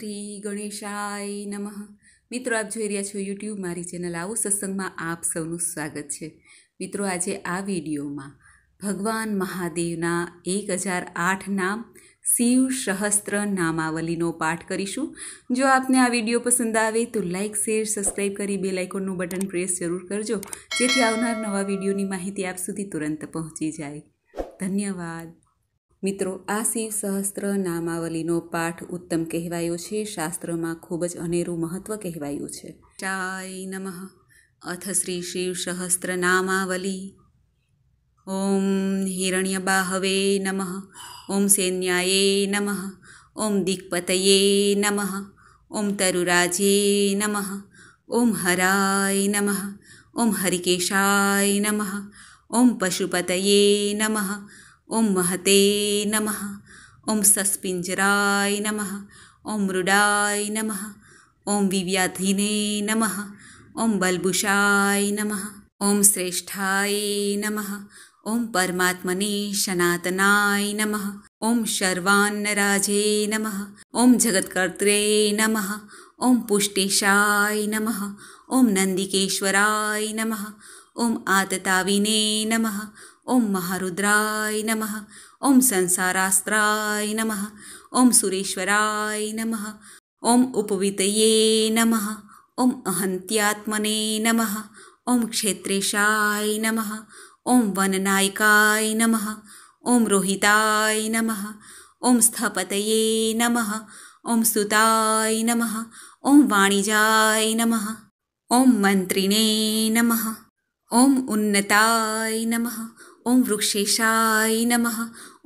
શ્રી ગણેશાય નમઃ મિત્રો આપ જોઈ રહ્યા છો યુટ્યુબ મારી ચેનલ આવો સત્સંગમાં આપ સૌનું સ્વાગત છે મિત્રો આજે આ વિડીયોમાં ભગવાન મહાદેવના એક હજાર આઠ નામ શિવ સહસ્ત્ર નામાવલીનો પાઠ કરીશું જો આપને આ વિડીયો પસંદ આવે તો લાઇક શેર સબસ્ક્રાઈબ કરી બેલ આઇકોનનું બટન પ્રેસ જરૂર કરજો જેથી આવનાર નવા વિડીયોની માહિતી આપ સુધી તુરંત પહોંચી જાય ધન્યવાદ મિત્રો આ શિવ સહસ્ત્ર નામાવલીનો પાઠ ઉત્તમ કહેવાયો છે શાસ્ત્રમાં ખૂબ જ અનેરું મહત્વ કહેવાયું છે ચાય નમઃ અથ શ્રી શિવ સહસ્ત્ર નામાવલી ઓમ હિરણ્યબાહવે નમઃ ઓમ સૈન્યાયે નમ ઓમ દિગ્પતયે નમ ઓમ તરુરાજે નમ ઓમ હરાય નમ ઓમ હરિકેશાય નમ ઓમ પશુપતયે નમ ओं महते नम ओं सस्पिञ्जराय नम ओं मृडाय नम ओं विव्याधिने नम ओं बलभूषाय नम ओं श्रेष्ठाय नम ओं परमात्मने सनातनाय नम ओं शर्वान्नराजे नम ओं जगत्कर्त्रे नम ओं पुष्टेशाय नम ओं नन्दिकेश्वराय नमः ॐ आतताविने नमः ओम महारुद्राय नम ओम संसारास्त्राय नम ओम सुरेश्वराय नम ओम उपवितये नम ओम अहंत्यात्मने नमः ओम क्षेत्रेशाय नमः ओम वननायकाय नमः ओम रोहिताय नम ओम स्थपत नम ओम सुताय नम ओम वाणिजाय नम ओम मंत्रिणे नम ओम उन्नताय नमः ॐ वृक्षेशाय नमः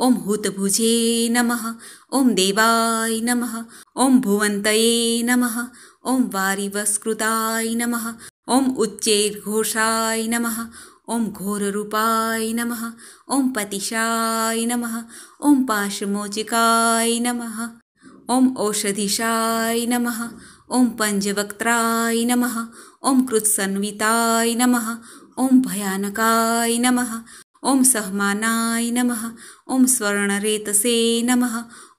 ॐ हूतभुजे नमः ॐ देवाय नमः ॐ भुवन्तये नमः ॐ वारिवस्कृताय नमः ॐ उच्चैर्घोषाय नमः ॐ घोररूपाय नमः ॐ पतिशाय नमः ॐ पाशमोचिकाय नमः ॐ ॐषधिशाय नमः ॐ पञ्चवक्त्राय नमः ॐ कृत्सन्विताय नमः ॐ भयानकाय नमः ॐ सहमानाय नमः ॐ स्वर्णरेतसे नमः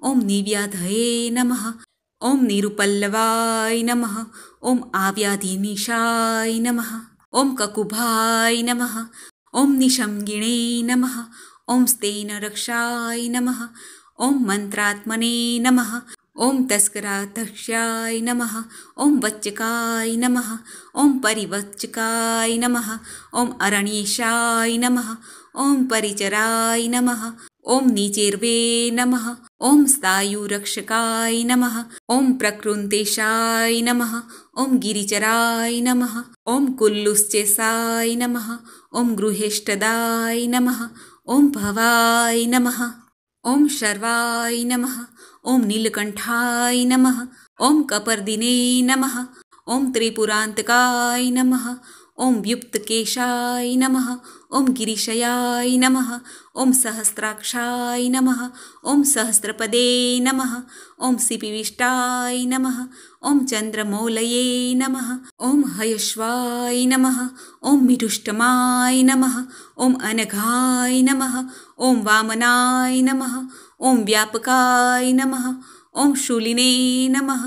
ॐ निव्याधये नमः ॐ निरुपल्लवाय नमः ॐ आव्याधिनिशाय नमः ॐ ककुभाय नमः ॐ निशङ्गिणे नमः ॐ स्तेन रक्षाय नमः ॐ मन्त्रात्मने नमः ॐ तस्करातक्ष्याय नमः ॐ वच्चकाय नमः ॐ परिवच्चकाय नमः ॐ अरण्येशाय नमः ॐ परिचराय नमः ॐ नीचेर्वे नमः ॐ स्थायुरक्षकाय नमः ॐ प्रकृन्तेशाय नमः ॐ गिरिचराय नमः ॐ कुल्लुश्चेसाय नमः ॐ गृहेष्टदाय नमः ॐ भवाय नमः ॐ शर्वाय नमः ॐ नीलकण्ठाय नमः ॐ कपर्दिनेय नमः ॐ त्रिपुरान्तकाय नमः ॐ युक्तकेशाय नमः ॐ गिरिशयाय नमः ॐ सहस्राक्षाय नमः ॐ सहस्रपदे नमः ॐ सिपिविष्टाय नमः ॐ चन्द्रमौलये नमः ॐ हयश्वाय नमः ॐ मिष्टमाय नमः ॐ अनघाय नमः ॐ वामनाय नमः ॐ व्यापकाय नमः ॐ शूलिने नमः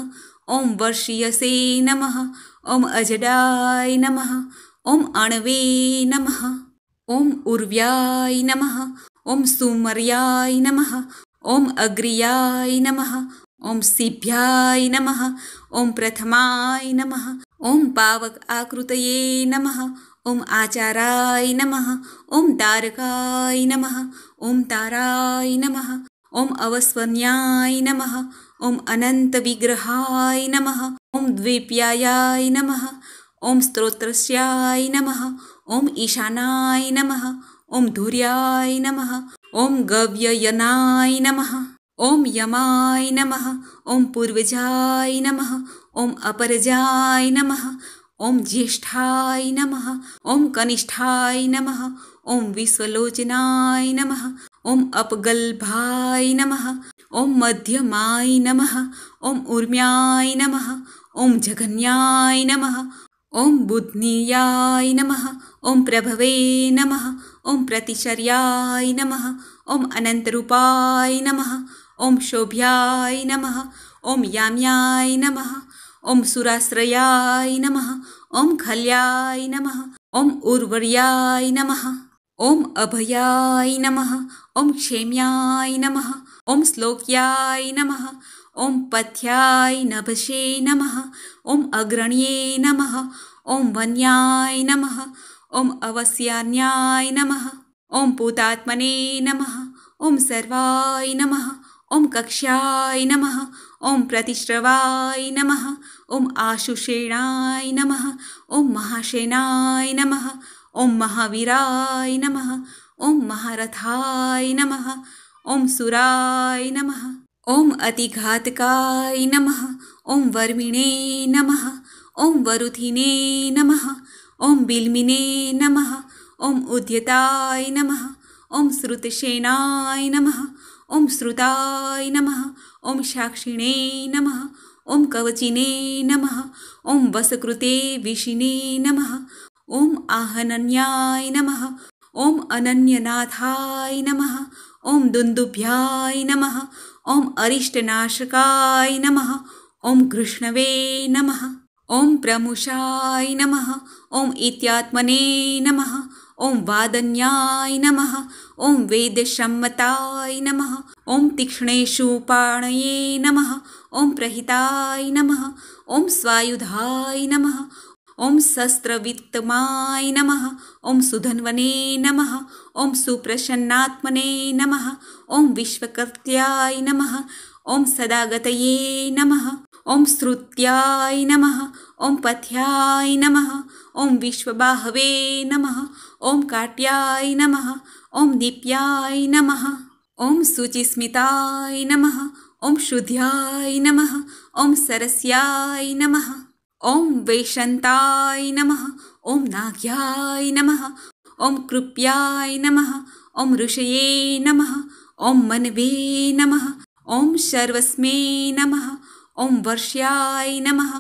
ॐ वर्षीयसे नमः ॐ अजडाय नमः ॐ अणवे नमः ॐ उर्व्याय नमः ॐ सुमर्याय नमः ॐ अग्र्याय नमः ॐ सिभ्याय नमः ॐ प्रथमाय नमः ॐ पावक आकृतये नमः ॐ आचाराय नमः ॐ तारकाय नमः ॐ ताराय नमः ॐ अवस्वन्याय नमः ॐ अनन्तविग्रहाय नमः ॐ द्वीप्याय नमः ॐ स्तोत्रस्याय नमः ॐ ईशानाय नमः ॐ धूर्याय नमः ॐ गव्ययनाय नमः ॐ यमाय नमः ॐ पूर्वजाय नमः ॐ अपरजाय नमः ॐ ज्येष्ठाय नमः ॐ कनिष्ठाय नमः ॐ विश्वलोचनाय नमः ॐ अपगल्भाय नमः ॐ मध्यमाय नमः ॐ ऊर्म्याय नमः ॐ जघन्याय नमः ॐ बुध्नियाय नम ओं प्रभव नम ओं प्रतिशर्याय नम ओं अनंतरूपाय नम ओं शोभ्याय नम ओं याम्याय नम ओं सुराश्रयाय नम ओं खल्याय नम ओं उर्वर्याय नम ओं अभयाय नम ओं क्षेम्याय नम ओं श्लोक्याय नम ॐ पथ्याय नभसे नमः ॐ अग्रण्ये नमः ॐ वन्याय नमः ॐ अवस्यान्याय नमः ॐ पूतात्मने नमः ॐ सर्वाय नमः ॐ कक्ष्याय नमः ॐ प्रतिश्रवाय नमः ॐ आशुषेणाय नमः ॐ महाशेनाय नमः ॐ महावीराय नमः ॐ महारथाय नमः ॐ सुराय नमः ॐ अतिघातकाय नमः ॐ वर्मिणे नमः ॐ वरुथिने नमः ॐ बिल्मिने नमः ॐ उद्यताय नमः ॐ श्रुतसेनाय नमः ॐ श्रुताय नमः ॐ साक्षिणे नमः ॐ कवचिने नमः ॐ वसकृते विशिने नमः ॐ आहनन्याय नमः ॐ अनन्यनाथाय नमः ॐ दुन्दुभ्याय नमः ॐ अरिष्टनाशकाय नमः ॐ कृष्णवे नमः ॐ प्रमुषाय नमः ॐ इत्यात्मने नमः ॐ वादन्याय नमः ॐ वेदशम्मताय नमः ॐ तीक्ष्णेषु नमः ॐ प्रहिताय नमः ॐ स्वायुधाय नमः ॐ शस्त्रवित्तमाय नमः ॐ सुधन्वने नमः ॐ सुप्रसन्नात्मने नमः ॐ विश्वकर्त्याय नमः ॐ सदागतये नमः ॐ श्रुत्याय नमः ॐ पथ्याय नमः ॐ विश्वबाहवे नमः ॐ काट्याय नमः ॐ दीप्याय नमः ॐ शुचिस्मिताय नमः ॐ शुध्याय नमः ॐ सरस्याय नमः ॐ वैशन्ताय नमः ॐ नाग्याय नमः ॐ कृप्याय नमः ॐ ऋषये नमः ॐ मनवे नमः ॐ सर्वस्मै नमः ॐ वर्ष्याय नमः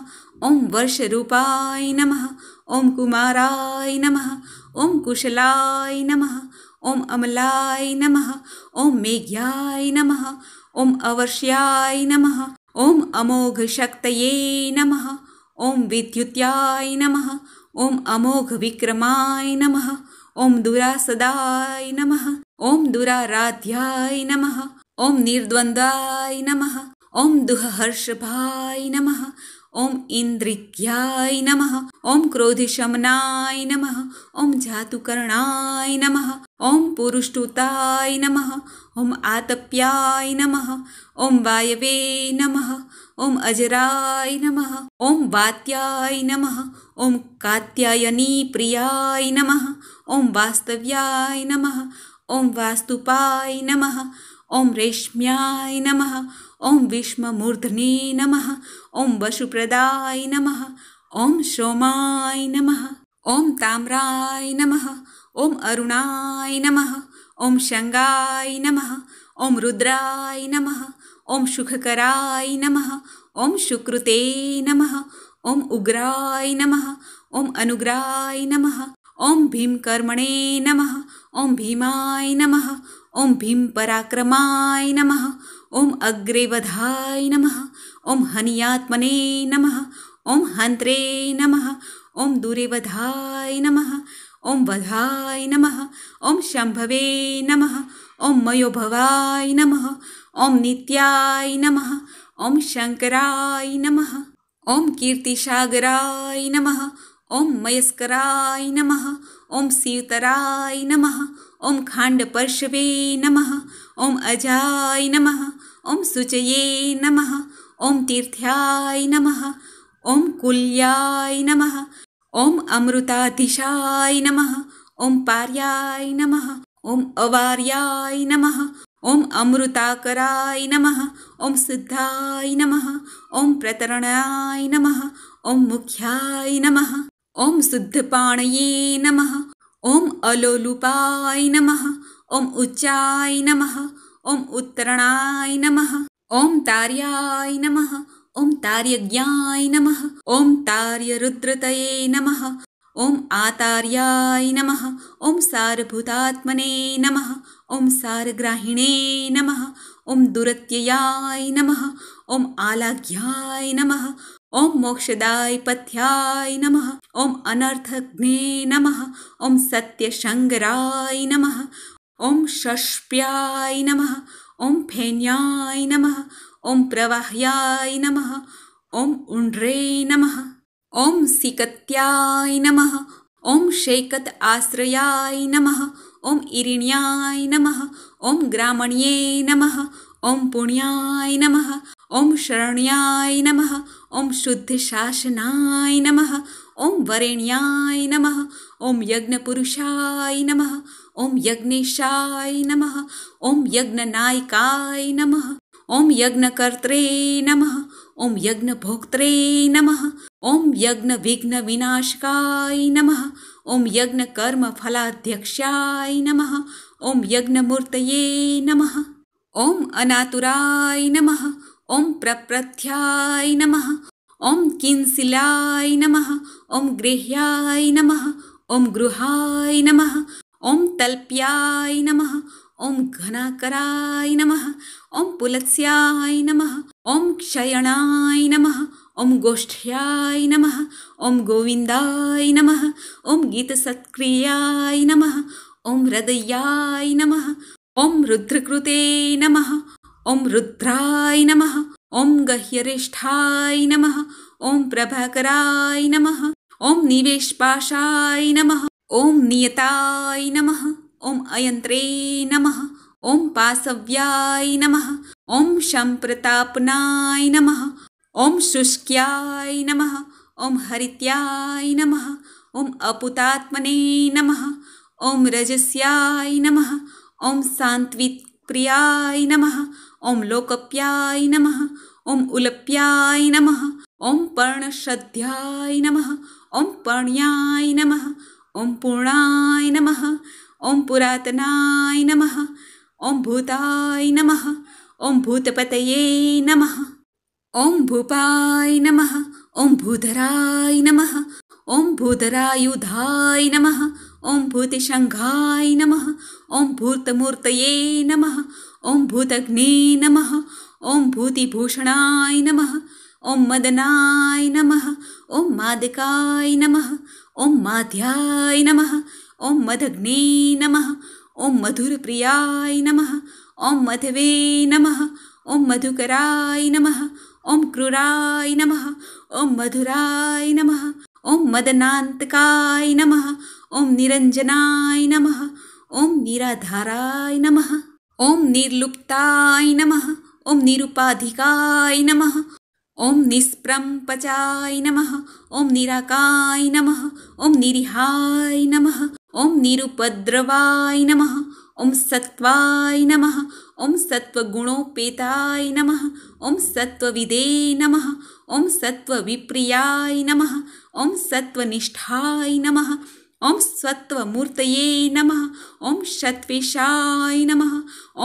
ॐ वर्षरूपाय नमः ॐ कुमाराय नमः ॐ कुशलाय नमः ॐ अमलाय नमः ॐ मेघ्याय नमः ॐ अवर्ष्याय नमः ॐ अमोघशक्तये नमः ॐ विद्युत्याय नमः ॐ अमोघविक्रमाय नमः ॐ दुरासदाय नमः ॐ दुराराध्याय नमः ॐ निर्द्वन्द्वाय नमः ॐ दुःहर्षभाय नमः ओम इंद्रिक्याय नम ओं क्रोधिशमनाय नम ओं जातुकर्णाय नम ओं पुरुष्टुताय नम ओं आतप्याय नम ओं वायवे नम ओं अजराय नम ओं वात्याय नम ओं कात्यायनी प्रियाय नमः ओम वास्तव्याय नम ओं वास्तुपाय नम ओं रेशम्याय नम ॐ विष्ममूर्ध्ने नमः ॐ वशुप्रदाय नमः ॐ सोमाय नमः ॐ ताम्राय नमः ॐ अरुणाय नमः ॐ शङ्गाय नमः ॐ रुद्राय नमः ॐ सुखकराय नमः ॐ सुकृते नमः ॐ उग्राय नमः ॐ अनुग्राय नमः ॐ भीमकर्मणे नमः ॐ भीमाय नमः ॐ भीमपराक्रमाय नमः ॐ अग्रेवधाय नमः ॐ हनियात्मने नमः ॐ हन्त्रे नमः ॐ दुरेवधाय नमः ॐ वधाय नमः ॐ शम्भवे नमः ॐ मयोभवाय नमः ॐ नित्याय नमः ॐ शङ्कराय नमः ॐ कीर्तिसागराय नमः ॐ मयस्कराय नमः ॐ सीतराय नमः ॐ खाण्डपर्श्वे नमः ॐ अजाय नमः ॐ सुचये नमः ॐ तीर्थाय नमः ॐ कुल्याय नमः ॐ अमृताधिशाय नमः ॐ पार्याय नमः ॐ अवार्याय नमः ॐ अमृताकराय नमः ॐ सिद्धाय नमः ॐ प्रतरणाय नमः ॐ मुख्याय नमः ॐ शुद्धपाणये नमः ॐ अलोलुपाय नमः ॐ उच्चाय नमः ॐ उत्तरणाय नमः ॐ तार्याय नमः ॐ तार्यज्ञाय नमः ॐ तार्यरुद्रतये नमः ॐ आतार्याय नमः ॐ सारभूतात्मने नमः ॐ सारग्राहिणे नमः ॐ दुरत्ययाय नमः ॐ आलाघ्याय नमः ॐ पथ्याय नमः ॐ अनर्थग्ने नमः ॐ सत्यशङ्गराय नमः ॐ शष्प्याय नमः ॐ फेन्याय नमः ॐ प्रवाह्याय नमः ॐ उण्ड्रे नमः ॐ सिकत्याय नमः ॐ शेकत आश्रयाय नमः ॐ इरिण्याय नमः ॐ ग्रामण्ये नमः ॐ पुण्याय नमः ओम शरण्याय नमः ओम शुद्ध शासनाय नमः ओम वरेण्याय नमः ओम यज्ञ पुरुषाय नमः ओम यज्ञेशाय नमः ओम यज्ञ नायकाय नमः ओम यज्ञकर्त्रे नमः ओम यज्ञ भोक्त्रे नमः ओम यज्ञ विघ्न विनाशकाय नमः ओम यज्ञ कर्म फलाध्यक्षाय नमः ओम यज्ञ मूर्तये नमः ओम अनातुराय नमः ॐ प्रप्रथ्याय नमः ॐ किंसिलाय नमः ॐ गृह्याय नमः ॐ गृहाय नमः ॐ तल्प्याय नमः ॐ घनाकराय नमः ॐ पुलस्याय नमः ॐ क्षयणाय नमः ॐ गोष्ठ्याय नमः ॐ गोविन्दाय नमः ॐ गीतसत्क्रियाय नमः ॐ हृदयाय नमः ॐ रुद्रकृते नमः ॐ रुद्राय नमः ॐ गह्यरेष्ठाय नमः ॐ प्रभाकराय नमः ॐ निवेशपाशाय नमः ॐ नियताय नमः ॐ अयन्त्रे नमः ॐ पासव्याय नमः ॐ सम्प्रतापनाय नमः ॐ शुष्क्याय नमः ॐ हरित्याय नमः ॐ अपुतात्मने नमः ॐ रजस्याय नमः ॐ प्रियाय नमः ॐ लोकप्याय नमः ॐ उलप्याय नमः ॐ पर्णश्रद्ध्याय नमः ॐ पर्ण्याय नमः ॐ पूर्णाय नमः ॐ पुरातनाय नमः ॐ भूताय नमः ॐ भूतपतये नमः ॐ भूपाय नमः ॐ भूधराय नमः ॐ भूधरायुधाय नमः ॐ भूतशङ्घाय नमः ॐ भूतमूर्तये नमः ॐ भूतग्ने नमः ॐ भूतिभूषणाय नमः ॐ मदनाय नमः ॐ मादकाय नमः ॐ माध्याय नमः ॐ मदग्ने नमः ॐ मधुरप्रियाय नमः ॐ मधवे नमः ॐ मधुकराय नमः ॐ क्रुराय नमः ॐ मधुराय नमः ॐ मदनान्तकाय नमः ॐ निरञ्जनाय नमः ॐ निराधाराय नमः ॐ निर्लुप्ताय नमः ॐ निरुपाधिकाय नमः ॐ निष्प्रम्पचाय नमः ॐ निराकाय नमः ॐ निरिहाय नमः ॐ निरुपद्रवाय नमः ॐ सत्त्वाय नमः ॐ सत्त्वगुणोपेताय नमः ॐ सत्त्वविदे नमः ॐ सत्त्वविप्रियाय नमः ॐ सत्त्वनिष्ठाय नमः ॐ सत्त्वमूर्तये नमः ॐ षत्विषाय नमः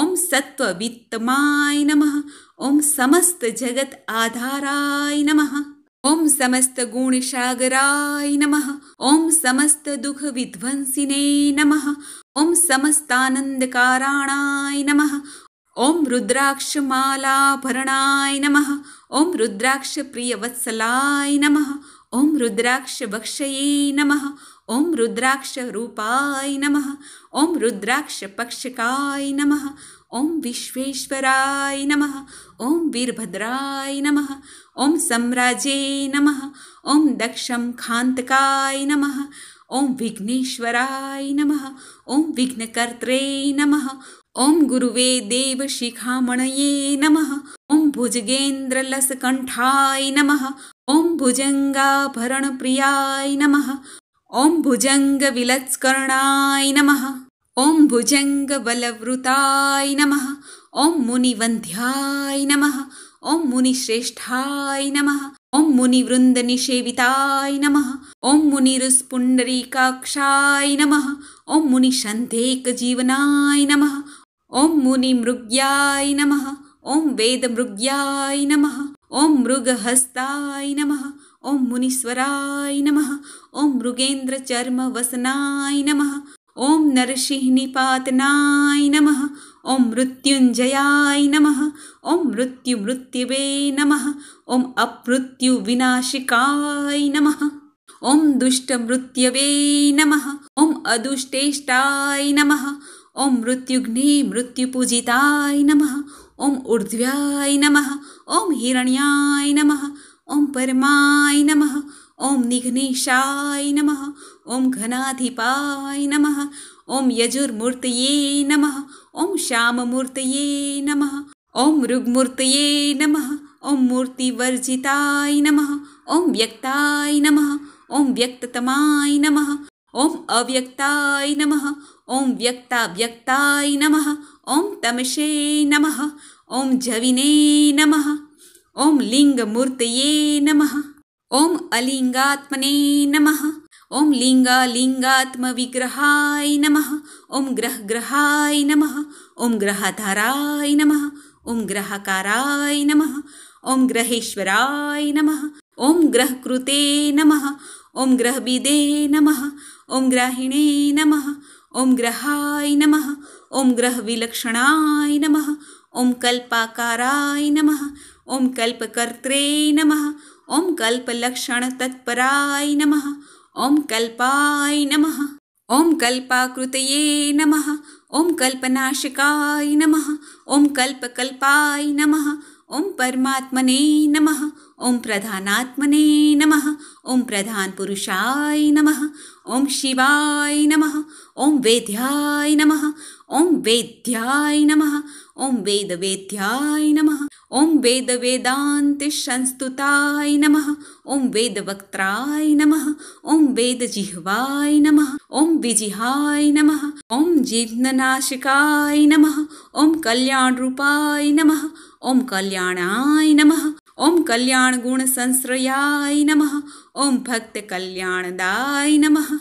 ॐ सत्त्ववित्तमाय नमः ॐ समस्तजगत् आधाराय नमः ॐ समस्तगुणसागराय नमः ॐ समस्तदुःखविध्वंसिने नमः ॐ समस्तानन्दकाराणाय नमः ॐ रुद्राक्षमालाभरणाय नमः ॐ रुद्राक्षप्रियवत्सलाय नमः ॐ रुद्राक्षवक्षये नमः ॐ रुद्राक्षरूपाय नमः ॐ रुद्राक्षपक्षकाय नमः ॐ विश्वेश्वराय नमः ॐ वीरभद्राय नमः ॐ सम्राजे नमः ॐ दक्षं खान्तकाय नमः ॐ विघ्नेश्वराय नमः ॐ विघ्नकर्त्रेय नमः ॐ गुरुवे देवशिखामणये नमः ॐ भुजगेन्द्रलसकण्ठाय नमः ॐ भुजङ्गाभरणप्रियाय नमः ॐ भुजङ्गविलत्स्कर्णाय नमः ॐ भुजङ्गबलवृताय नमः ॐ मुनिवन्ध्याय नमः ॐ मुनिश्रेष्ठाय नमः ॐ मुनिवृन्दनिषेविताय नमः ॐ मुनिरुस्पुण्डरीकाक्षाय नमः ॐ मुनिषन्धेकजीवनाय नमः ॐ मुनिमृग्याय नमः ॐ वेदमृग्याय नमः ॐ मृगहस्ताय नमः ॐ मुनिस्वराय नमः ॐ मृगेन्द्रचर्मवसनाय नमः ॐ नरसिंहनिपातनाय नमः ॐ मृत्युञ्जयाय नमः ॐ मृत्युमृत्युवे नमः ॐ अपृत्युविनाशिकाय नमः ॐ दुष्टमृत्यवे नमः ॐ अदुष्टेष्टाय नमः ॐ मृत्युघ्ने मृत्युपूजिताय नमः ॐ ऊर्ध्व्याय नमः ॐ हिरण्याय नमः ॐ परमाय नमः ओम निघ्नेशाय नमः ओम घनाधिपाय नमः ओम यजुर्मूर्तये नमः ओम श्याममूर्तये नमः ओम मृगमूर्तये नमः ओम मूर्तिवर्जिताय नमः ओम व्यक्ताय नमः ओम व्यक्ततमाय नमः ओम अव्यक्ताय नमः ओम व्यक्ताव्यक्ताय नमः ओम तमशे नमः ओम जविने नमः ओम लिंगमूर्तये नमः ॐ अलिङ्गात्मने नमः ॐ लिङ्गालिङ्गात्मविग्रहाय नमः ॐ ग्रहग्रहाय नमः ॐ ग्रहधाराय नमः ॐ ग्रहकाराय नमः ॐ ग्रहेश्वराय नमः ॐ ग्रहकृते नमः ॐ ग्रहविदे नमः ॐ ग्रहिणे नमः ॐ ग्रहाय नमः ॐ ग्रहविलक्षणाय नमः ॐ कल्पाकाराय नमः ॐ कल्पकर्त्रे नमः ॐ कल्पलक्षणतत्पराय नमः ॐ कल्पाय नमः ॐ कल्पाकृतये नमः ॐ कल्पनाशकाय नमः ॐ कल्पकल्पाय नमः ॐ परमात्मने नमः ॐ प्रधानात्मने नमः प्रधान प्रधानपुरुषाय नमः ॐ शिवाय नमः ॐ वेद्याय नमः ॐ वेद्याय नमः ॐ वेदवेद्याय नमः ॐ वेदवेदान्तिसंस्तुताय नमः ॐ वेदवक्त्राय नमः ॐ वेदजिह्वाय नमः ॐ विजिहाय नमः ॐ जीर्णनाशिकाय नमः ॐ कल्याणरूपाय नमः ॐ कल्याणाय नमः ॐ कल्याणगुणसंश्रयाय नमः ॐ भक्तकल्याणदाय नमः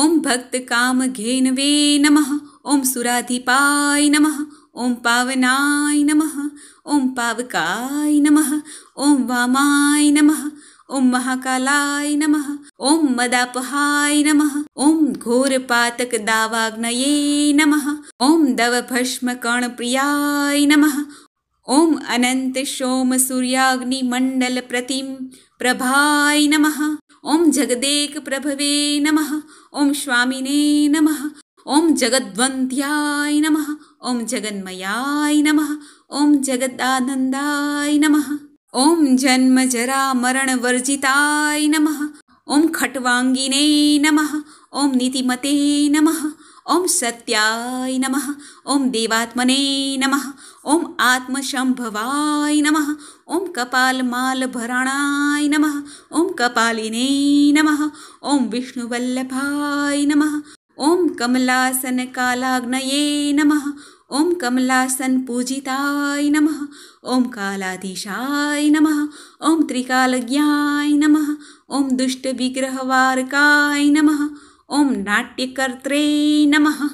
ॐ भक्तकामघेनवे नमः ॐ सुराधिपाय नमः ॐ पावनाय नमः ॐ पावकाय नमः ॐ वामाय नमः ॐ महाकालाय नमः ॐ मदापहाय नमः ॐ घोरपातकदावाग्नये नमः ॐ दव नमः ॐ अनन्तसोमसूर्याग्निमण्डलप्रतिं प्रभाय नमः ओम जगदेक प्रभवे नमः ओम स्वामिने नमः ओम जगद्वंद्याय नमः ओम जगन्मयाय नमः ओम जगदानंदाय नमः ओम जन्म जरा मरण वर्जिताय नमः ओम खटवांगिने नमः ओम नीतिमते नमः ओम सत्याय नमः ओम देवात्मने नमः ओम आत्मशंभवाय नमः ओम कपाल माल भराणाय नमः ओम कपालिने नमः ओम विष्णुवल्लभाय नमः ओम कमलासन कालाग्नये नमः ओम कमलासन पूजिताय नमः ओम कालाधीशाय नमः ओम त्रिकालज्ञाय नमः ओम दुष्ट विग्रहवारकाय नमः ओम नाट्यकर्त्रे नमः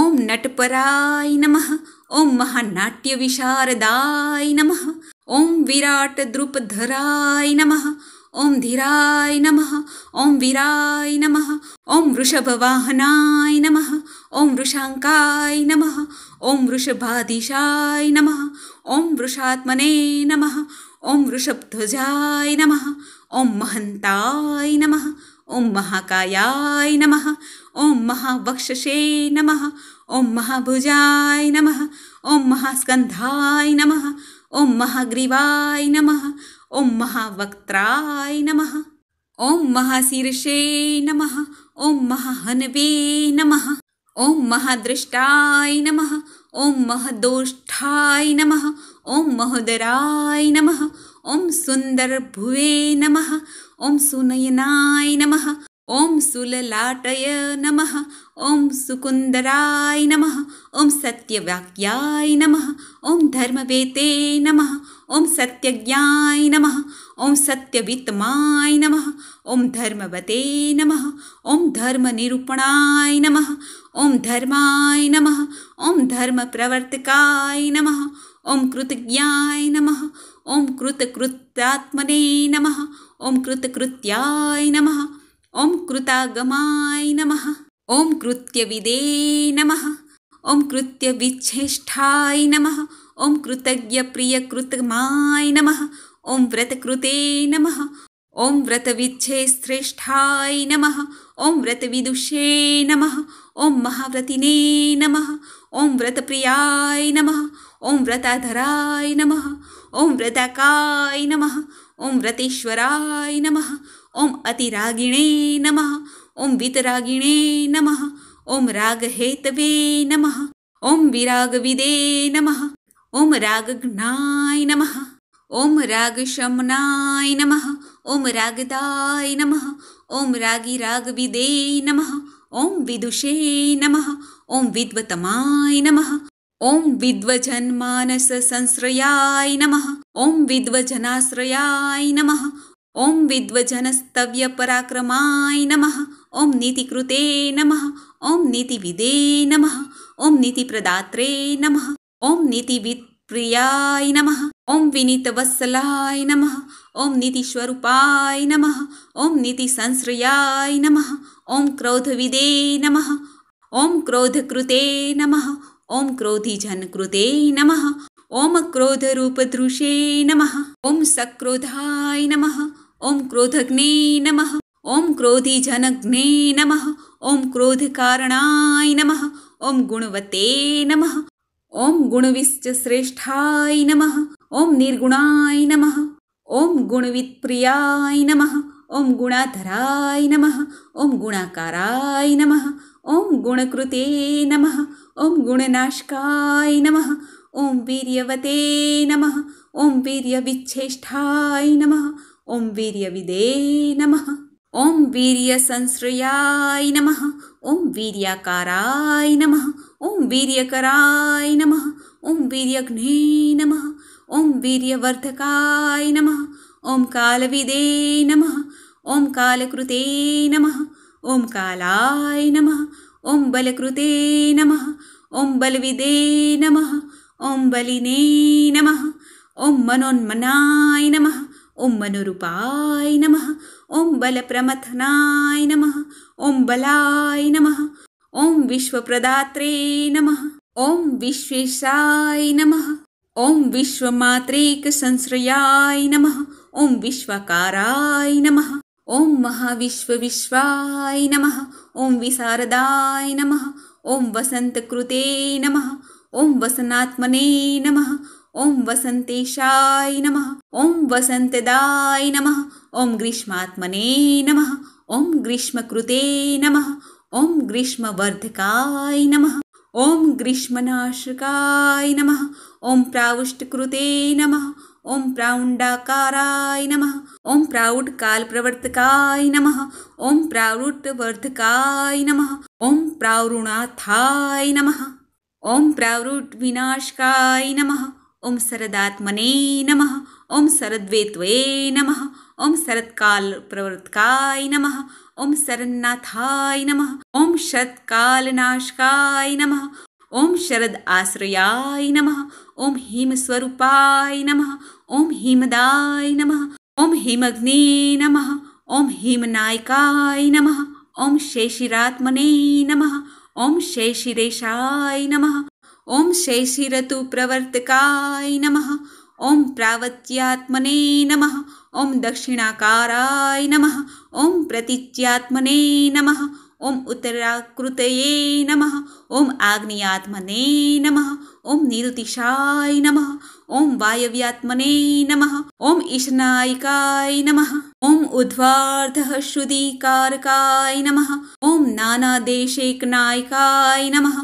ओम नटपराय नमः ॐ महानाट्यविशारदाय नमः ॐ विराटद्रुपधराय नमः ॐ धीराय नमः ॐ विराय नमः ॐ वृषभवाहनाय नमः ॐ वृषाङ्काय नमः ॐ वृषभाधीशाय नमः ॐ वृषात्मने नमः ॐ वृषभध्वजाय नमः ॐ महन्ताय नमः ॐ महाकायाय नमः ॐ महावक्षसे नमः ॐ महाभुजाय नमः ॐ महास्कन्धाय नमः ॐ महाग्रीवाय नमः ॐ महावक्त्राय नमः ॐ महाशीर्षे नमः ॐ महाहनवे नमः ॐ महादृष्टाय नमः ॐ महदोष्ठाय नमः ॐ महोदराय नमः ॐ सुन्दरभुवे नमः ॐ सुनयनाय नमः ॐ सुललाटय नमः ॐ सुकुन्दराय नमः ॐ सत्यवाक्याय नमः ॐ धर्मवेते नमः ॐ सत्यज्ञाय नमः ॐ सत्यवित्माय नमः ॐ धर्मवते नमः ॐ धर्मनिरूपणाय नमः ॐ धर्माय नमः ॐ धर्मप्रवर्तकाय नमः ॐ कृतज्ञाय नमः ॐ कृतकृत्यात्मने नमः ॐ कृतकृत्याय नमः ॐ कृतागमाय नमः ॐ कृत्यविदे नमः ॐ कृत्य नमः ॐ कृतज्ञप्रियकृतमाय नमः ॐ व्रतकृते नमः ॐ व्रतविच्छेश्रेष्ठाय नमः ॐ व्रतविदुषे नमः ॐ महाव्रतिने नमः ॐ व्रतप्रियाय नमः ॐ व्रताधराय नमः ॐ व्रतकाय नमः ॐ व्रतेश्वराय नमः ॐ अतिरागिणे नमः ॐ वितरागिणे नमः ॐ रागहेतवे नमः ॐ विरागविदे नमः ॐ रागघ्नाय नमः ॐ रागशमनाय नमः ॐ रागदाय नमः ॐ रागिरागविदे नमः ॐ विदुषे नमः ॐ विद्वतमाय नमः ॐ विद्वजन्मानससंश्रयाय नमः ॐ विद्वजनाश्रयाय नमः ॐ विद्वजनस्तव्यपराक्रमाय नमः ॐ नीतिकृते नमः ॐ नीतिविदे नमः ॐ नीतिप्रदात्रे नमः ॐ नीतिविप्रियाय नमः ॐ विनीतवत्सलाय नमः ॐ नीतिस्वरूपाय नमः ॐ नीतिसंश्रयाय नमः ॐ क्रोधविदे नमः ॐ क्रोधकृते नमः ॐ क्रोधिजनकृते नमः ॐ क्रोधरूपदृशे नमः ॐ सक्रोधाय नमः ओम क्रोधग्ने नमः ओम क्रोधी जनग्ने नमः ओम क्रोध कारणाय नमः ओम गुणवते नमः ओम गुणविश्च श्रेष्ठाय नमः ओम निर्गुणाय नमः ओम गुणवित प्रियाय नमः ओम गुणाधराय नमः ओम गुणाकाराय नमः ओम गुणकृते नमः ओम गुणनाशकाय नमः ओम वीर्यवते नमः ओम वीर्यविच्छेष्ठाय नमः ॐ वीर्यविदे नमः ॐ वीर्यसंश्रयाय नमः ॐ वीर्याकाराय नमः ॐ वीर्यकराय नमः ॐ वीर्यघ्ने नमः ॐ वीर्यवर्धकाय नमः ॐ कालविदे नमः ॐ कालकृते नमः ॐ कालाय नमः ॐ बलकृते नमः ॐ बलविदे नमः ॐ बलिने नमः ॐ मनोन्मनाय नमः ॐ मनुरूपाय नमः ॐ बलप्रमथनाय नमः ॐ बलाय नमः ॐ विश्वप्रदात्रे नमः ॐ विश्वेशाय नमः ॐ विश्वमात्रेकसंश्रयाय नमः ॐ विश्वकाराय नमः ॐ महाविश्वविश्वाय नमः ॐ विशारदाय नमः ॐ वसन्तकृते नमः ॐ वसनात्मने नमः ॐ वसन्तेशाय नमः ॐ वसन्तदाय नमः ॐ ग्रीष्मात्मने नमः ॐ ग्रीष्मकृते नमः ॐ ग्रीष्मवर्धकाय नमः ॐ ग्रीष्मनाशकाय नमः ॐ प्रावुष्टकृते नमः ॐ प्रावुण्डाकाराय नमः ॐ प्रावट्कालप्रवर्तकाय नमः ॐ प्रावृटवर्धकाय नमः ॐ प्रावृणाथाय नमः ॐ प्रावृट्विनाशकाय नमः ॐ शरदात्मने नमः ॐ शरद्वैत्वे नमः ॐ शरत्कालप्रवृत्काय नमः ॐ शरन्नाथाय नमः ॐ शरत्कालनाशकाय नमः ॐ आश्रयाय नमः ॐ हिमस्वरूपाय नमः ॐ हिमदाय नमः ॐ हिमग्ने नमः ॐ हिमनायकाय नमः ॐ शेषिरात्मने नमः ॐ शेषिरेशाय नमः ॐ प्रवर्तकाय नमः ॐ प्रावत्यात्मने नमः ॐ दक्षिणाकाराय नमः ॐ प्रतीच्यात्मने नमः ॐ उत्तराकृतये नमः ॐ आग्नेयात्मने नमः ॐ निरुतिषाय नमः ओम वायव्यात्मने नमः ओम ईशनायिकाय नमः ओम उध्वार्थः श्रुतिकारकाय नमः ओम नानादेशेकनायकाय नमः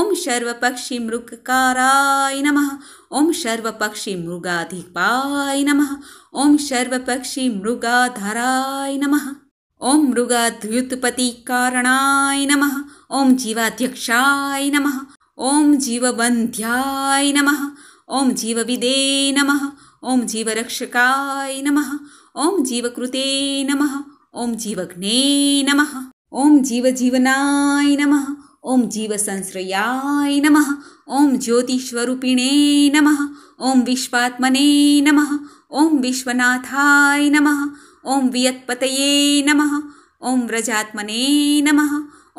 ओम सर्वपक्षिमृगकाराय नमः ओम सर्वपक्षिमृगाधिपाय नमः ओम मृगाधराय नमः ओम मृगाद्युत्पत्तिकारणाय नमः ओम जीवाध्यक्षाय नमः ओम जीवबन्ध्याय नमः ॐ जीवविदे नमः ॐ जीवरक्षकाय नमः ॐ जीवकृते नमः ॐ जीवघ्ने नमः ॐ जीवजीवनाय नमः ॐ जीवसंश्रयाय नमः ॐ ज्योतिष्वरूपिणे नमः ॐ विश्वात्मने नमः ॐ विश्वनाथाय नमः ॐ वियत्पतये नमः ॐ व्रजात्मने नमः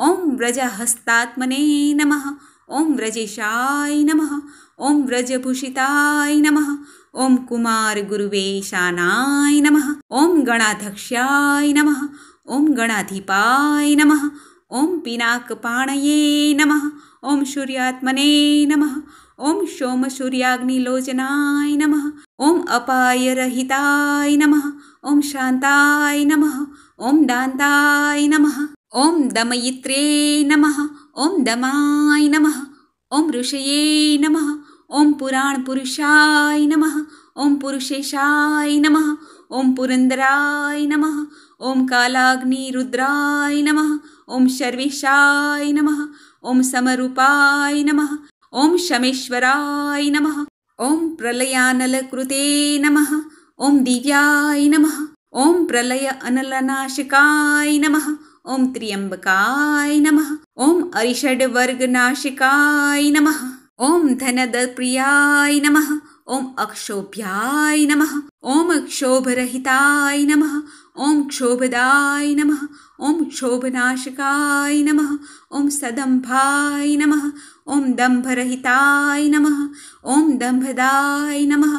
ॐ व्रजहस्तात्मने नमः ॐ व्रजेशाय नमः ॐ व्रजभूषिताय नमः ॐ कुमारगुरुवेशानाय नमः ॐ गणाध्यक्ष्याय नमः ॐ गणाधिपाय नमः ॐ पिनाकपाणये नमः ॐ सूर्यात्मने नमः ॐ सोमसूर्याग्निलोचनाय नमः ॐ अपायरहिताय नमः ॐ शान्ताय नमः ॐ दान्ताय नमः ॐ दमयित्रे नमः ॐ दमाय नमः ॐ ऋषये नमः ॐ पुराणपुरुषाय नमः ॐ पुरुषेशाय नमः ॐ पुरन्दराय नमः ॐ कालाग्निरुद्राय नमः ॐ शर्वेशाय नमः ॐ समरूपाय नमः ॐ शमेश्वराय नमः ॐ प्रलयानलकृते नमः ॐ दिव्याय नमः ॐ अनलनाशकाय नमः ॐ त्र्यम्बकाय नमः ॐ अरिषड्वर्गनाशिकाय नमः ॐ धनदप्रियाय नमः ॐ अक्षोभ्याय नमः ॐ क्षोभरहिताय नमः ॐ क्षोभदाय नमः ॐ क्षोभनाशकाय नमः ॐ सदम्भाय नमः ॐ दम्भरहिताय नमः ॐ दम्भदाय नमः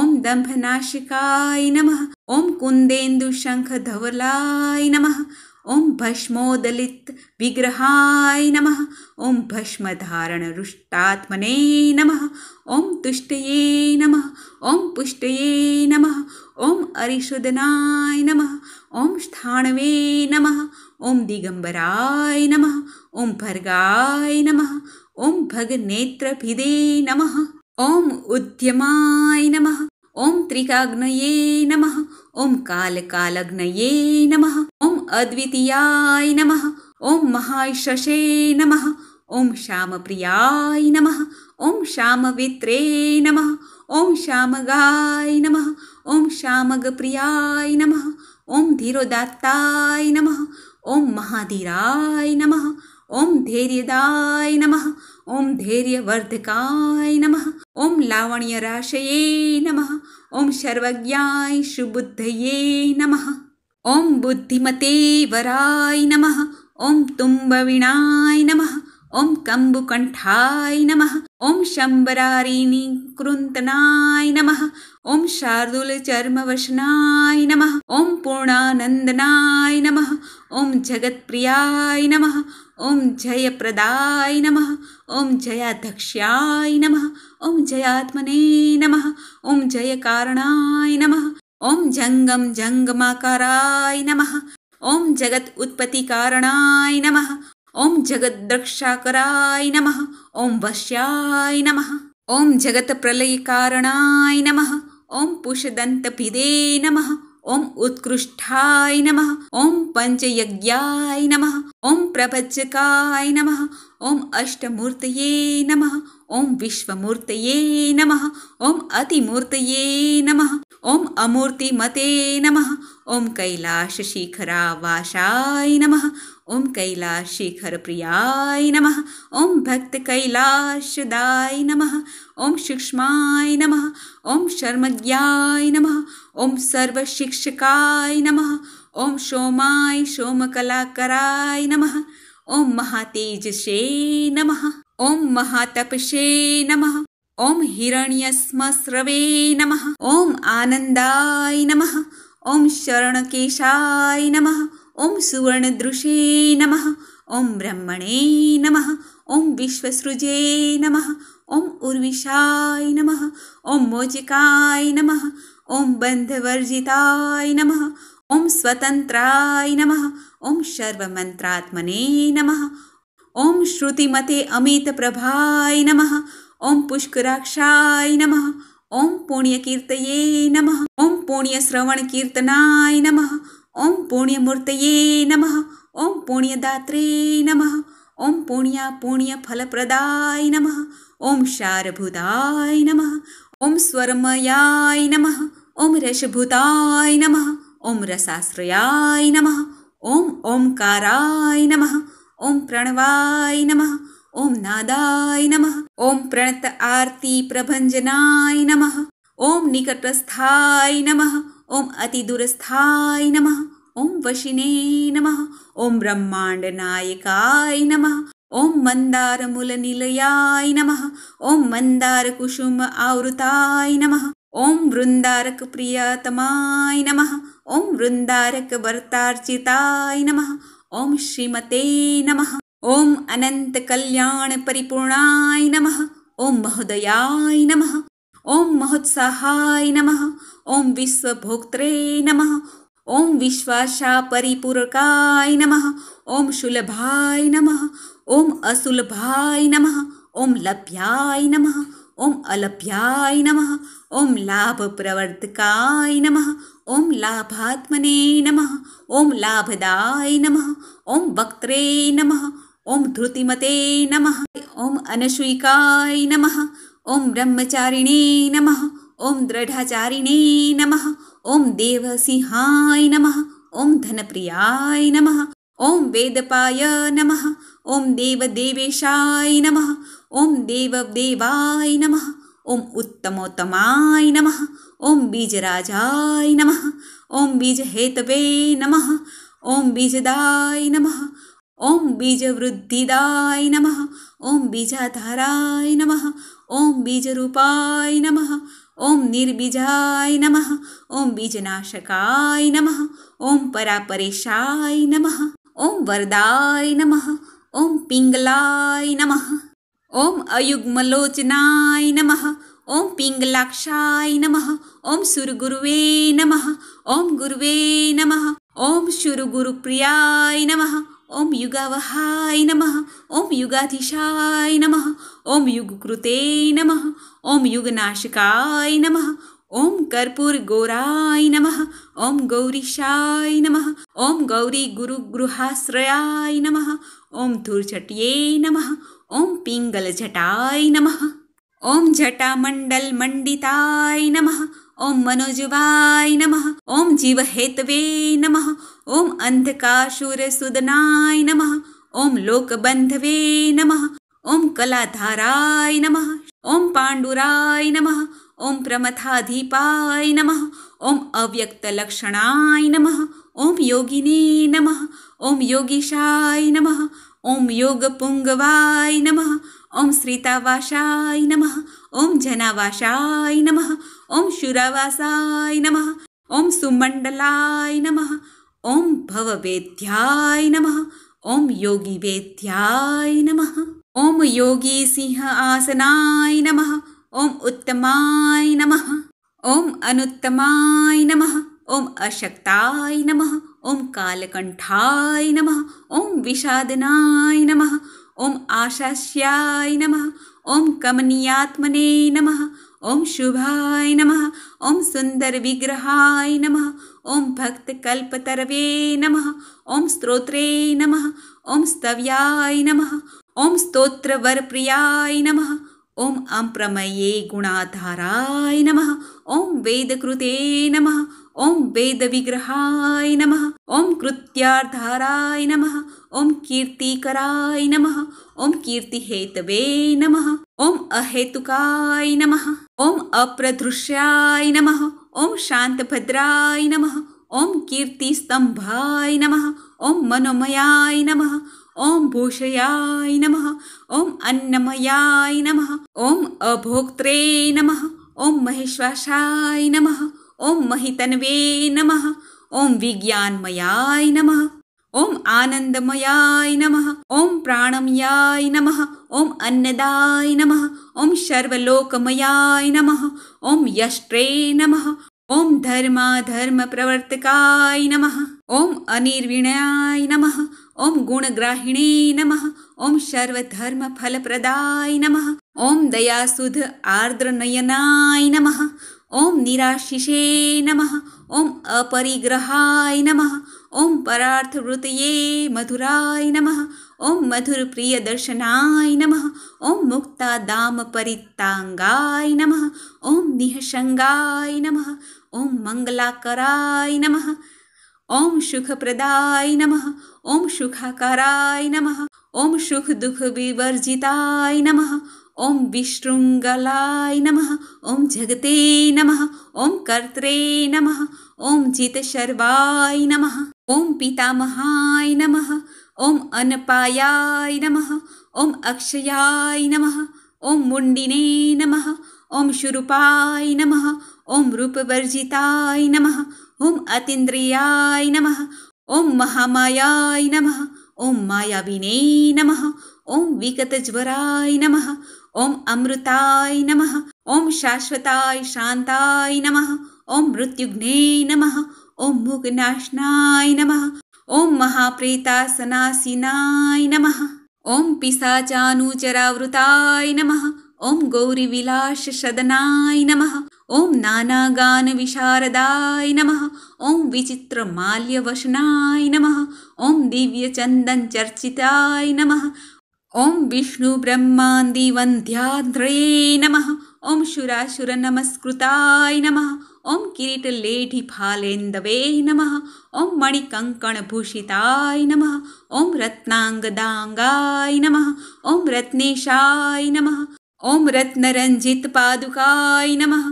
ॐ दम्भनाशिकाय नमः ॐ कुन्देन्दुशङ्खधवलाय नमः ॐ विग्रहाय नमः ॐ भस्मधारणरुष्टात्मने नमः ॐ तुष्टये नमः ॐ पुष्टये नमः ॐ अरिशुदनाय नमः ॐ स्थाणवे नमः ॐ दिगम्बराय नमः ॐ भर्गाय नमः ॐ भगनेत्रभिदे नमः ॐ उद्यमाय नमः ॐ त्रिकाग्नये नमः ॐ कालकालग्नये नमः ॐ अद्वितीयाय नमः ॐ महायशे नमः ॐ श्यामप्रियाय नमः ॐ श्यामवित्रे नमः ॐ श्यामगाय नमः ॐ श्यामगप्रियाय नमः ॐ धीरोदात्ताय नमः ॐ महाधीराय नमः ॐ धैर्यदाय नमः ॐ धैर्यवर्धकाय नमः ॐ लावण्यराशये नमः ॐ सर्वज्ञाय शुबुद्धये नमः ॐ बुद्धिमते वराय नमः ॐ तुम्बविणाय नमः ॐ कम्बुकण्ठाय नमः ॐ शम्बरारिणि कृन्तनाय नमः ॐ शार्दूलचर्मवशनाय नमः ॐ पूर्णानन्दनाय नमः ॐ जगत्प्रियाय नमः जय जयप्रदाय नम ओं जयाध्यक्ष्याय नम ओं जयात्मने नम नमः ॐ जयकारणाय नमः ॐ जङ्गम जङ्गमाकाराय नमः ॐ जगत् उत्पत्तिकारणाय नम ओं जगद्रक्षाकराय नम ओं वश्याय नम ओं नमः ॐ जगत्प्रलयकारणाय नमः ॐ पुषदन्तभिदे नमः ओम उत्कृष्टाय नमः ओम पंचयज्ञाय नमः ओम प्रपंचकाय नमः ओम अष्टमूर्तये नमः ओम विश्वमूर्तये नमः ओम अतिमूर्तये नमः ओम अमूर्तिमते नमः ओम कैलाश शिखरावासाय नमः ओम कैलाश शिखर प्रियाय नमः ओम भक्त कैलाशदाय नमः ओम सूक्ष्माय नमः ओम शर्मज्ञाय नमः ॐ सर्वशिक्षकाय नमः ॐ शोमाय शोमकलाकराय नमः ॐ महातेजसे नमः ॐ महातपशे नमः ॐ हिरण्यस्मस्रवे नमः ॐ आनन्दाय नमः ॐ शरणकेशाय नमः ॐ सुवर्णदृशे नमः ॐ ब्रह्मणे नमः ॐ विश्वसृजे नमः ॐ उर्विशाय नमः ॐ मोचिकाय नमः ॐ बन्धवर्जिताय नमः ॐ स्वतन्त्राय नमः ॐ शर्वमन्त्रात्मने नमः ॐ श्रुतिमते अमितप्रभाय नमः ॐ पुष्कराक्षाय नमः ॐ पुण्यकीर्तये नमः ॐ पुण्यश्रवणकीर्तनाय नमः ॐ पुण्यमूर्तये नमः ॐ पुण्यदात्रे नमः ॐ पुण्या पुण्यफलप्रदाय नमः ॐ शारभुदाय नमः ॐ स्वर्मयाय नमः ॐ रसभूताय नमः ॐ रसाश्रयाय नमः ॐ ॐकाराय नमः ॐ प्रणवाय नमः ॐ नादाय नमः ॐ प्रणत आर्ती प्रभञ्जनाय नमः ॐ निकटस्थाय नमः ॐ अतिदूरस्थाय नमः ॐ वशिने नमः ॐ ब्रह्माण्डनायकाय नमः ॐ मन्दारमूलनिलयाय नमः ॐ मन्दारकुसुम आवृताय नमः ॐ वृन्दारक प्रियतमाय नमः ॐ वृन्दारक वर्तार्चिताय नमः ॐ श्रीमते नमः ॐ अनन्तकल्याणपरिपूर्णाय नमः ॐ महोदयाय नमः ॐ महोत्साहाय नमः ॐ विश्वभोक्त्रे नमः ॐ विश्वासा परिपूरकाय नमः ॐ शुलभाय नमः ॐ असुलभाय नमः ॐ लभ्याय नमः ॐ अलभ्याय नमः ॐ लाभप्रवर्तकाय नमः ॐ लाभात्मने नमः ॐ लाभदाय नमः ॐ वक्त्रे नमः ॐ धृतिमते नमः ॐ अनस्वैकाय नमः ॐ ब्रह्मचारिणे नमः ॐ दृढाचारिणे नमः ॐ देवसिंहाय नमः ॐ धनप्रियाय नमः ओम वेदपाय नमः ॐ देवदेवेशाय नमः देव देवाय नमः ओम उत्तमोत्तमाय नमः ओम बीजराजाय नमः बीज हेतवे नमः ओम बीजदाय नमः बीज वृद्धिदाय नमः ओम बीजाधाराय नमः बीज रूपाय नमः ओम निर्बीजाय नमः ओम बीजनाशकाय नमः ओम परापरेशाय नमः ॐ वरदाय नमः ॐ पिङ्गलाय नमः ॐ अयुग्मलोचनाय नमः ॐ पिङ्गलाक्षाय नमः ॐ सुरगुर्वे नमः ॐ गुर्वे नमः ॐ शूरगुरुप्रियाय नमः ॐ युगावहाय नमः ॐ युगाधीशाय नमः ॐ युगकृते नमः ॐ युगनाशकाय नमः ॐ कर्पूरगौराय नमः ॐ गौरीशाय नमः ॐ गौरीगुरुगृहाश्रयाय नमः ॐ धूर्झट्ये नमः ॐ पिङ्गलजटाय नमः ॐ जटामण्डलमण्डिताय नमः ॐ मनोजवाय नमः ॐ जीवहेतवे नमः ॐ अन्धकाशूरसुदनाय नमः ॐ लोकबन्धवे नमः ॐ कलाधाराय नमः ॐ पाण्डुराय नमः ॐ प्रमथाधीपाय नमः ॐ अव्यक्तलक्षणाय नमः ॐ योगिने नमः ॐ योगीशाय नमः ॐ योगपुङ्गवाय नमः ॐ श्रीतावासाय नमः ॐ जनावासाय नमः ॐ शुरावासाय नमः ॐ सुमण्डलाय नमः ॐ भववेद्याय नमः ॐ योगिवेद्याय नमः ॐ आसनाय नमः ॐ उत्तमाय नमः ॐ अनुत्तमाय नमः ॐ अशक्ताय नमः ॐ कालकण्ठाय नमः ॐ विषादनाय नमः ॐ आशास्याय नमः ॐ कमनीयात्मने नमः ॐ शुभाय नमः ॐ सुन्दरविग्रहाय नमः ॐ भक्तकल्पतरवे नमः ॐ स्तोत्रे नमः ॐ स्तव्याय नमः ॐ स्तोत्रवरप्रियाय नमः ॐ अम्प्रमये गुणाधाराय नमः ॐ वेदकृते नमः ॐ वेदविग्रहाय नमः ॐ कृत्यार्धाराय नमः ॐ कीर्तिकराय नमः ॐ कीर्तिहेतवे नमः ॐ अहेतुकाय नमः ॐ अप्रधृष्याय नमः ॐ शान्तभद्राय नमः ॐ कीर्तिस्तम्भाय नमः ॐ मनोमयाय नमः ओम भूषयाय नमः ओम अन्नमयाय नमः ओम अभोक्त्रे नमः ओम महेश्वासाय नमः ओम महितन्वे नमः ओम विज्ञानमयाय नमः ओम आनंदमयाय नमः ओम प्राणमयाय नमः ओम अन्नदाय नमः ओम सर्वलोकमयाय नमः ओम यष्ट्रे नमः ओम धर्माधर्म प्रवर्तकाय नमः ओम अनिर्विणाय नमः ॐ गुणग्राहिणे नमः ॐ सर्वधर्मफलप्रदाय नमः ॐ दयासुध आर्द्रनयनाय नमः ॐ निराशिषे नमः ॐ अपरिग्रहाय नमः ॐ परार्थवृतये मधुराय नमः ॐ मधुरप्रियदर्शनाय नमः ॐ मुक्तादामपरिताङ्गाय नमः ॐ निःशङ्गाय नमः ॐ मङ्गलाकराय नमः ॐ सुखप्रदाय नमः ॐ सुखाकाराय नमः ॐ सुखदुःखविवर्जिताय नमः ॐ विशृङ्गलाय नमः ॐ जगते नमः ॐ कर्त्रे नमः ॐ जितशर्वाय नमः ॐ पितामहाय नमः ॐ अनपायाय नमः ॐ अक्षयाय नमः ॐ मुण्डिने नमः ॐ शुरूपाय नमः ॐ रूपवर्जिताय नमः ॐ अतीन्द्रियाय नमः ॐ महामायाय नमः ॐ मायाविने नमः ॐ विकतज्वराय नमः ॐ अमृताय नमः ॐ शाश्वताय शान्ताय नमः ॐ मृत्युघ्ने नमः ॐ मुकनाश्नाय नमः ॐ महाप्रीतासनासिनाय नमः ॐ पिसाचानुचरावृताय नमः ॐ गौरिविलाशदनाय नमः ॐ नानागानविशारदाय नमः ॐ विचित्रमाल्यवशनाय नमः ॐ दिव्यचन्दन् नमः ॐ विष्णुब्रह्मान्दिवन्ध्याध्रये नमः ॐ शुराशुरनमस्कृताय नमः ॐ किरीटलेढिफालेन्दवे नमः ॐ मणिकङ्कणभूषिताय नमः ॐ रत्नाङ्गदाङ्गाय नमः ॐ रत्नेशाय नमः ॐ रत्नरञ्जितपादुकाय नमः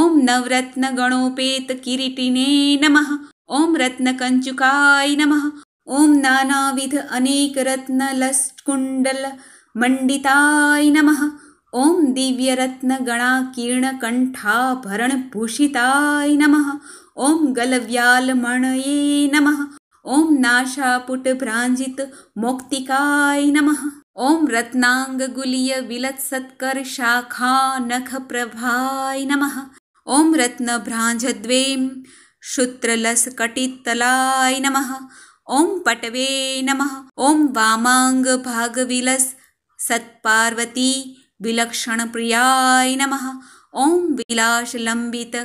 ॐ नवरत्नगणोपेतकिरीटिने नमः ॐ रत्नकञ्चुकाय नमः ॐ नानाविध अनेकरत्नलस्कुण्डलमण्डिताय नमः ॐ दिव्यरत्नगणाकिरणकण्ठाभरणभूषिताय नमः ॐ गलव्यालमणये नमः ॐ नाशापुटभ्राञ्जितमोक्तिकाय नमः ॐ रत्नाङ्गगुलियविलत्सत्करशाखानखप्रभाय नमः ॐ रत्नभ्राञ्झद्वें शुत्रलसकटितलाय नमः ॐ पटवे नमः ॐ वामाङ्गभागविलस विलक्षणप्रियाय नमः ॐ विलासलम्बित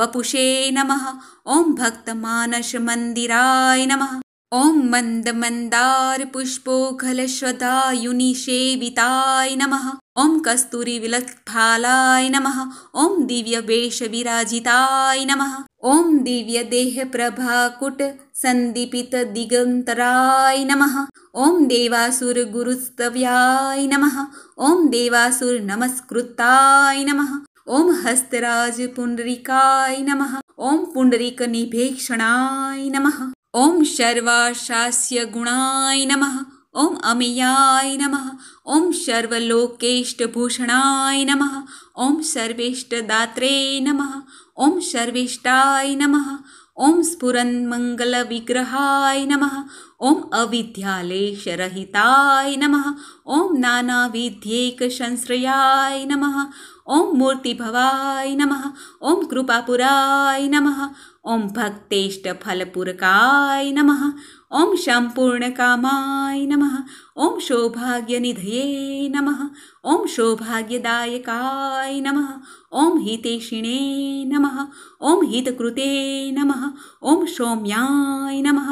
वपुषे नमः ॐ भक्तमानश मन्दिराय नमः ॐ मन्द नमः ॐ कस्तूरिविलक्फालाय नमः ॐ दिव्यवेषविराजिताय नमः ॐ दिव्य देहप्रभाकुटसन्दीपितदिगन्तराय नमः ॐ देवासुर गुरुस्तव्याय नमः ॐ देवासुर नमस्कृताय नमः ॐ हस्तराजपुण्डरिकाय नमः ॐ पुण्डरिकनिभीक्षणाय नमः ॐ गुणाय नमः ॐ अमियाय नमः ॐ शर्वलोकेष्टभूषणाय नमः ॐ सर्वेष्टदात्रे नमः ॐ सर्वेष्टाय नमः ॐ स्फुरन्मङ्गलविग्रहाय नमः ॐ अविद्यालेशरहिताय नमः ॐ नानाविध्येकसंश्रयाय नानाविद्येकसंश्रयाय नमः ॐ मूर्तिभवाय नमः ॐ कृपापुराय नमः ॐ भक्तेष्टफलपूरकाय नमः ॐ सम्पूर्णकामाय नमः ॐ सौभाग्यनिधये नमः ॐ सौभाग्यदायकाय नमः ॐ हितेषिणे नमः ॐ हितकृते नमः ॐ सौम्याय नमः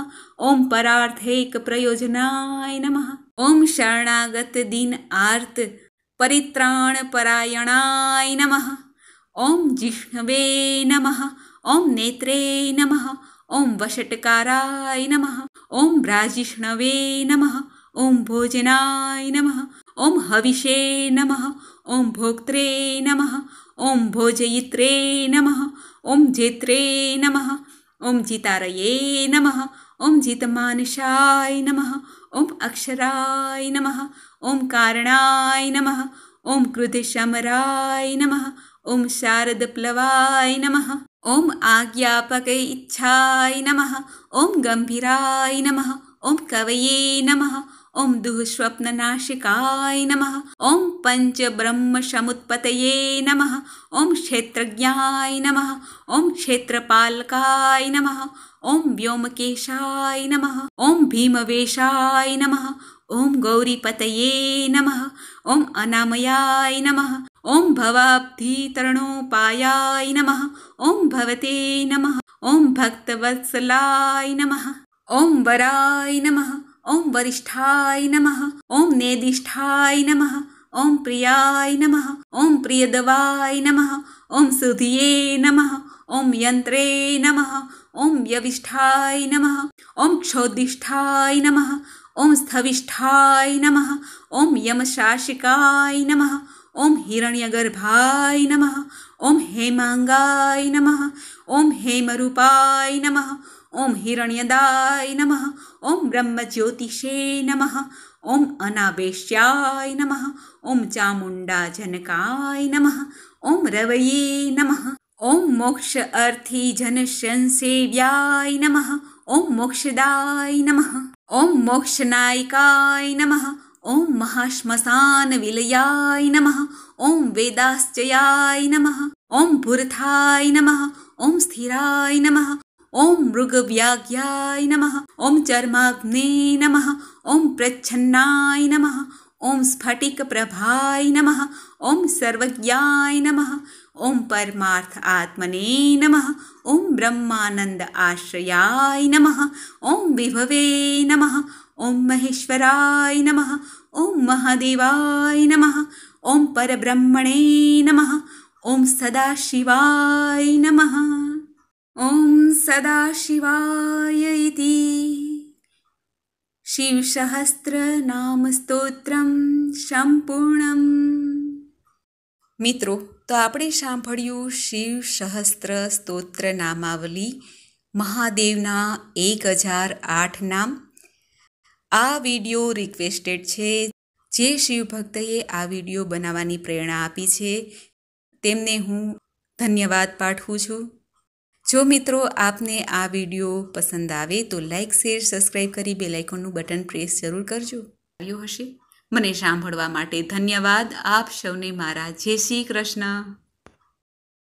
ॐ परार्थैकप्रयोजनाय नमः ॐ शरणागतदिन आर्त परित्राणपरायणाय नमः ॐ जिष्णवे नमः ॐ नेत्रे नमः ॐ वषट्काराय नमः ॐ राजिष्णवे नमः ॐ भोजनाय नमः ॐ हविषे नमः ॐ भोक्त्रे नमः ॐ भोजयित्रे नमः ॐ जेत्रे नमः ॐ जितारये नमः ॐ जितमानुषाय नमः ॐ अक्षराय नमः ॐ कारणाय नमः ॐ कृतिशमराय नमः ॐ शारदप्लवाय नमः ॐ आज्ञापकै इच्छाय नमः ॐ गम्भीराय नमः ॐ कवये नमः ॐ दुःस्वप्ननाशिकाय नमः ॐ पञ्चब्रह्मसमुत्पतये नमः ॐ क्षेत्रज्ञाय नमः ॐ क्षेत्रपालकाय नमः ॐ व्योमकेशाय नमः ॐ भीमवेशाय नमः ॐ गौरीपतये नमः ॐ अनामयाय नमः ॐ भवाब्धितरणोपायाय नमः ॐ भवते नमः ॐ भक्तवत्सलाय नमः ॐ वराय नमः ॐ वरिष्ठाय नमः ॐ नेदिष्ठाय नमः ॐ प्रियाय नमः ॐ प्रियदवाय नमः ॐ सुधिये नमः ॐ यन्त्रे नमः ॐ व्यविष्ठाय नमः ॐ क्षोदिष्ठाय नमः ॐ स्थविष्ठाय नमः ॐ यमशासिकाय नमः ओम हिरण्यगर्भाय नमः ओम हेमांगाय नमः ओम हेमरूपाय नमः ओम हिरण्यदाय नमः ओम ब्रह्मज्योतिषे नमः ओम अनावेश्याय नमः ओम चामुंडा जनकाय नमः ओम रवये नमः ओम मोक्ष अर्थी जन संसेव्याय नमः ओम मोक्षदाय नमः ओम मोक्षनायिकाय नमः ॐ महाश्मशानविलयाय नमः ॐ वेदाश्चयाय नमः ॐ पुरथाय नमः ॐ स्थिराय नमः ॐ मृगव्याघ्याय नमः ॐ चर्माग्ने नमः ॐ प्रच्छन्नाय नमः ॐ स्फटिकप्रभाय नमः ॐ सर्वज्ञाय नमः ॐ परमार्थ आत्मने नमः ॐ ब्रह्मानन्द आश्रयाय नमः ॐ विभवे नमः ॐ महेश्वराय नमः ॐ महादेवाय नमः ॐ परब्रह्मणे नमः ॐ सदाशिवाय नमः ॐ सदा शिवाय इति शिसहस्त्रनामस्तोत्रं सम्पूर्णम् मित्रो साभ्य स्तोत्र नामावली महादेवना एक आठ नाम આ વિડીયો રિક્વેસ્ટેડ છે જે શિવભક્તએ આ વિડીયો બનાવવાની પ્રેરણા આપી છે તેમને હું ધન્યવાદ પાઠવું છું જો મિત્રો આપને આ વિડીયો પસંદ આવે તો લાઇક શેર સબસ્ક્રાઈબ કરી બે લાઇકોનનું બટન પ્રેસ જરૂર કરજો આવ્યો હશે મને સાંભળવા માટે ધન્યવાદ આપ સૌને મારા જય શ્રી કૃષ્ણ